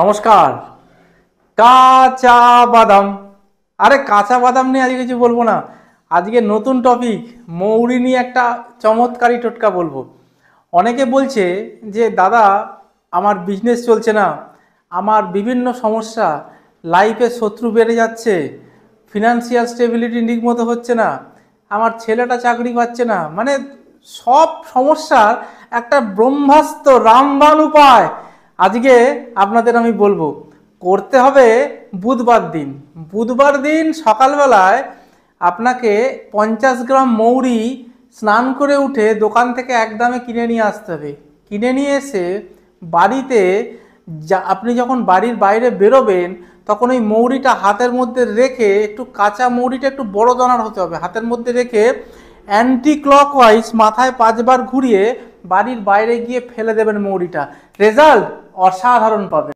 নমস্কার কাঁচা বাদাম আরে কাঁচা বাদাম নিয়ে আজকে কিছু বলবো না আজকে নতুন টপিক মৌরি নিয়ে একটা চমৎকারী টোটকা বলবো অনেকে বলছে যে দাদা আমার বিজনেস চলছে না আমার বিভিন্ন সমস্যা লাইফে শত্রু বেড়ে যাচ্ছে ফিনান্সিয়াল স্টেবিলিটি মতো হচ্ছে না আমার ছেলেটা চাকরি পাচ্ছে না মানে সব সমস্যার একটা ব্রহ্মাস্ত্র রামবান উপায় আজকে আপনাদের আমি বলবো করতে হবে বুধবার দিন বুধবার দিন সকালবেলায় আপনাকে পঞ্চাশ গ্রাম মৌরি স্নান করে উঠে দোকান থেকে একদমে কিনে নিয়ে আসতে হবে কিনে নিয়ে এসে বাড়িতে যা আপনি যখন বাড়ির বাইরে বেরোবেন তখন ওই মৌরিটা হাতের মধ্যে রেখে একটু কাঁচা মৌরিটা একটু বড় দানার হতে হবে হাতের মধ্যে রেখে অ্যান্টি ওয়াইজ মাথায় পাঁচবার ঘুরিয়ে বাড়ির বাইরে গিয়ে ফেলে দেবেন মৌরিটা রেজাল্ট অসাধারণ পাবে